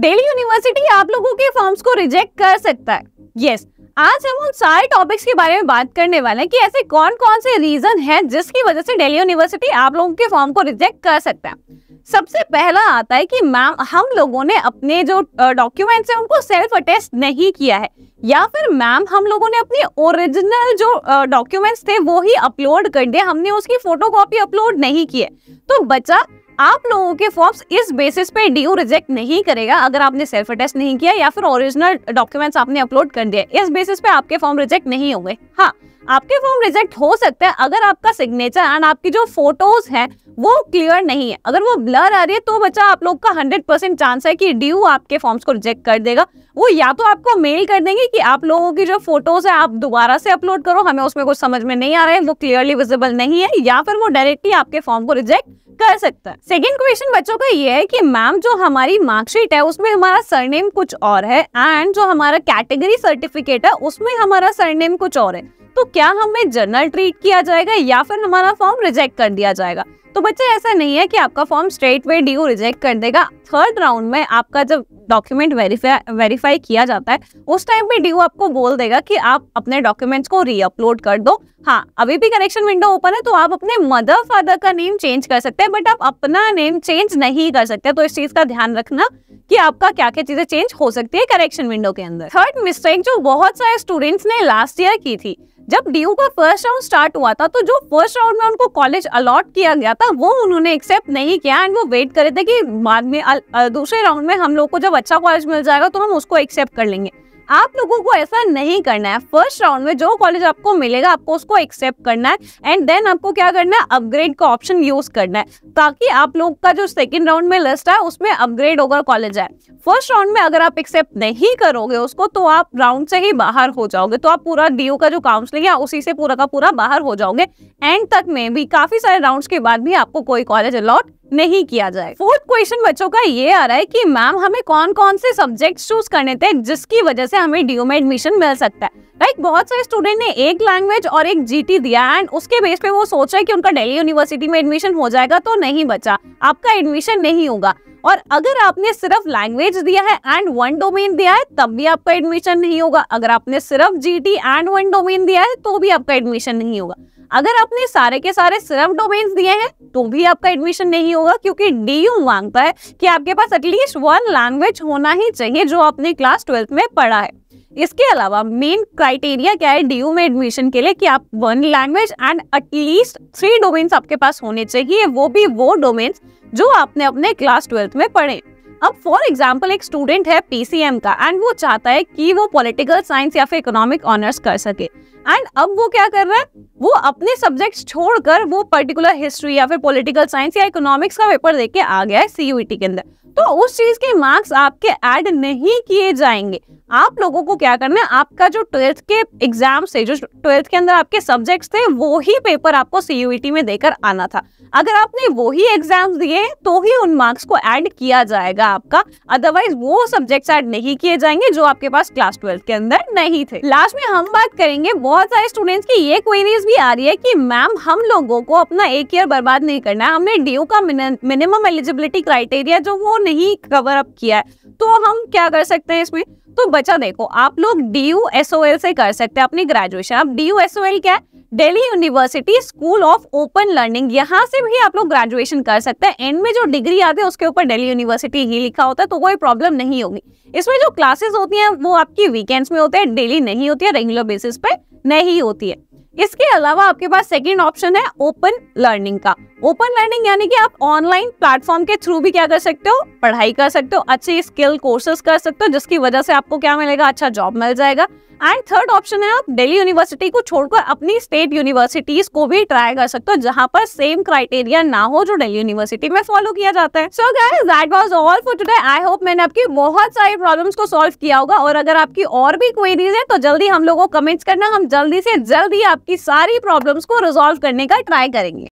daily university आप लोगों के फॉर्म्स को रिजेक्ट कर सकता है यस yes, आज हम उन सारे टॉपिक्स के बारे में बात करने वाले हैं कि ऐसे कौन कौन से रीजन हैं जिसकी वजह से डेली यूनिवर्सिटी आप लोगों के फॉर्म को रिजेक्ट कर सकता है सबसे पहला आता है कि मैम हम लोगों ने अपने जो डॉक्यूमेंट्स हैं उनको सेल्फ अटेस्ट नहीं किया है या फिर मैम हम लोगों ने अपने ओरिजिनल जो डॉक्यूमेंट्स थे वो ही अपलोड कर दिए हमने उसकी फोटो अपलोड नहीं की है तो बचा आप लोगों के फॉर्म्स इस बेसिस पे डीयू रिजेक्ट नहीं करेगा अगर आपने सेल्फ अटेस्ट नहीं किया या फिर ओरिजिनल डॉक्यूमेंट्स आपने अपलोड कर दिया इस बेसिस पे आपके फॉर्म रिजेक्ट नहीं होंगे हाँ आपके फॉर्म रिजेक्ट हो सकते हैं अगर आपका सिग्नेचर एंड आपकी जो फोटोज है वो क्लियर नहीं है अगर वो ब्लर आ रही है तो बच्चा आप लोग का हंड्रेड परसेंट चांस है कि ड्यू आपके फॉर्म्स को रिजेक्ट कर देगा वो या तो आपको मेल कर देंगे कि आप लोगों की जो फोटोज है आप दोबारा से अपलोड करो हमें उसमें कुछ समझ में नहीं आ रहा है वो क्लियरली विजिबल नहीं है या फिर वो डायरेक्टली आपके फॉर्म को रिजेक्ट कर सकता है सेकेंड क्वेश्चन बच्चों का ये है कि मैम जो हमारी मार्कशीट है उसमें हमारा सरनेम कुछ और है एंड जो हमारा कैटेगरी सर्टिफिकेट है उसमें हमारा सरनेम कुछ और है तो क्या हमें जनरल ट्रीट किया जाएगा या फिर हमारा फॉर्म रिजेक्ट कर दिया जाएगा तो बच्चे ऐसा नहीं है कि आपका फॉर्म स्ट्रेट वे डी रिजेक्ट कर देगा थर्ड राउंड में आपका जब डॉक्यूमेंट वेरीफाई वेरीफाई किया जाता है उस टाइम पे डी आपको बोल देगा कि आप अपने डॉक्यूमेंट्स को रीअपलोड कर दो हाँ अभी भी कनेक्शन विंडो ओपन है तो आप अपने मदर फादर का नेम चेंज कर सकते हैं बट आप अपना नेम चेंज नहीं कर सकते तो इस चीज का ध्यान रखना कि आपका क्या क्या चीजें चेंज हो सकती है करेक्शन विंडो के अंदर थर्ड मिस्टेक जो बहुत सारे स्टूडेंट्स ने लास्ट ईयर की थी जब डी का फर्स्ट राउंड स्टार्ट हुआ था तो जो फर्स्ट राउंड में उनको कॉलेज अलॉट किया गया था वो उन्होंने एक्सेप्ट नहीं किया एंड वो वेट करे थे कि बाद में दूसरे राउंड में हम लोग को जब अच्छा कॉलेज मिल जाएगा तो हम उसको एक्सेप्ट कर लेंगे आप लोगों को ऐसा नहीं करना है फर्स्ट राउंड में जो कॉलेज आपको मिलेगा आपको उसको एक्सेप्ट करना है एंड देन आपको क्या करना है अपग्रेड का ऑप्शन यूज करना है ताकि आप लोग का जो सेकेंड राउंड में लिस्ट है उसमें अपग्रेड होकर कॉलेज है फर्स्ट राउंड में अगर आप एक्सेप्ट नहीं करोगे उसको तो आप राउंड से ही बाहर हो जाओगे तो आप पूरा डी का जो काउंसलिंग है उसी से पूरा का पूरा बाहर हो जाओगे एंड तक में भी काफी सारे राउंड के बाद भी आपको कोई कॉलेज अलॉट नहीं किया जाए फोर्थ क्वेश्चन बच्चों का ये आ रहा है कि मैम हमें कौन कौन से सब्जेक्ट चूज करने थे जिसकी वजह से हमें डीओ में एडमिशन मिल सकता है लाइक like, बहुत सारे स्टूडेंट ने एक लैंग्वेज और एक जीटी दिया एंड उसके बेस पे वो सोच रहे कि उनका दिल्ली यूनिवर्सिटी में एडमिशन हो जाएगा तो नहीं बचा आपका एडमिशन नहीं होगा और अगर आपने सिर्फ लैंग्वेज दिया है एंड वन डोमेन दिया है तब भी आपका एडमिशन नहीं होगा अगर आपने सिर्फ जीटी एंड वन डोमेन दिया है तो भी आपका एडमिशन नहीं होगा अगर आपने सारे के सारे सिर्फ डोमेन्स दिए हैं तो भी आपका एडमिशन नहीं होगा क्योंकि डी मांगता है कि आपके पास एटलीस्ट वन लैंग्वेज होना ही चाहिए जो आपने क्लास ट्वेल्थ में पढ़ा है इसके अलावा मेन क्राइटेरिया क्या है डीयू में एडमिशन के लिए कि आप one language and at least three domains आपके पास होने चाहिए वो भी वो डोमेन्स जो आपने अपने क्लास ट्वेल्थ में पढ़े अब फॉर एग्जाम्पल एक स्टूडेंट है पीसीएम का एंड वो चाहता है कि वो पॉलिटिकल साइंस या फिर इकोनॉमिक ऑनर्स कर सके एंड अब वो क्या कर रहा है वो अपने सब्जेक्ट्स छोड़कर वो पर्टिकुलर हिस्ट्री या फिर पॉलिटिकल साइंस या इकोनॉमिक्स का पेपर देके आ गया है सीयूईटी e के अंदर तो उस चीज के मार्क्स आपके ऐड नहीं किए जाएंगे आप लोगों को क्या करना है आपका जो ट्वेल्थ के एग्जाम से जो ट्वेल्थ के अंदर आपके सब्जेक्ट्स थे वो ही पेपर आपको सीयूईटी e में देकर आना था अगर आपने वो ही एग्जाम दिए तो ही उन मार्क्स को ऐड किया जाएगा आपका अदरवाइज वो सब्जेक्ट्स ऐड नहीं किए जाएंगे जो आपके पास क्लास ट्वेल्थ के अंदर नहीं थे लास्ट में हम बात करेंगे बहुत सारे स्टूडेंट्स की ये क्वेरीज भी आ रही है की मैम हम लोगों को अपना एक ईयर बर्बाद नहीं करना है हमने डी का मिनिमम एलिजिबिलिटी क्राइटेरिया जो वो नहीं कवर अप किया है तो हम क्या कर सकते हैं इसमें तो बच्चा देखो आप लोग D U S O L से कर सकते हैं अपनी ग्रेजुएशन आप D U S O L क्या है Delhi university school of open learning यहाँ से भी आप लोग ग्रेजुएशन कर सकते हैं एंड में जो डिग्री आती है उसके ऊपर दिल्ली यूनिवर्सिटी ही लिखा होता है तो कोई प्रॉब्लम नहीं होगी इसमें जो क्लासेस होती हैं वो आपकी वीकेंड्स में होते हैं डेली नहीं होती है रेगुलर बेसिस पे नहीं होती है इसके अलावा आपके पास सेकेंड ऑप्शन है ओपन लर्निंग का ओपन लर्निंग यानी कि आप ऑनलाइन प्लेटफॉर्म के थ्रू भी क्या कर सकते हो पढ़ाई कर सकते हो अच्छे स्किल कोर्सेज कर सकते हो जिसकी वजह से आपको क्या मिलेगा अच्छा जॉब मिल जाएगा एंड थर्ड ऑप्शन है आप दिल्ली यूनिवर्सिटी को छोड़कर अपनी स्टेट यूनिवर्सिटीज को भी ट्राई कर सकते हो जहां पर सेम क्राइटेरिया ना हो जो दिल्ली यूनिवर्सिटी में फॉलो किया जाता है so guys that was all for today I hope मैंने आपकी बहुत सारी प्रॉब्लम्स को सॉल्व किया होगा और अगर आपकी और भी क्वेरीज है तो जल्दी हम लोगों को कमेंट्स करना हम जल्दी से जल्दी आपकी सारी प्रॉब्लम्स को रिजोल्व करने का ट्राई करेंगे